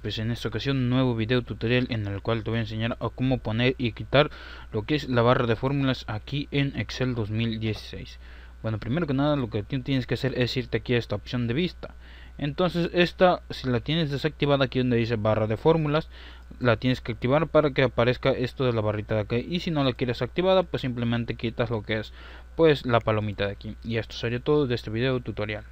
Pues en esta ocasión nuevo video tutorial en el cual te voy a enseñar a cómo poner y quitar lo que es la barra de fórmulas aquí en Excel 2016 bueno primero que nada lo que tienes que hacer es irte aquí a esta opción de vista entonces esta si la tienes desactivada aquí donde dice barra de fórmulas la tienes que activar para que aparezca esto de la barrita de aquí y si no la quieres activada pues simplemente quitas lo que es pues la palomita de aquí y esto sería todo de este video tutorial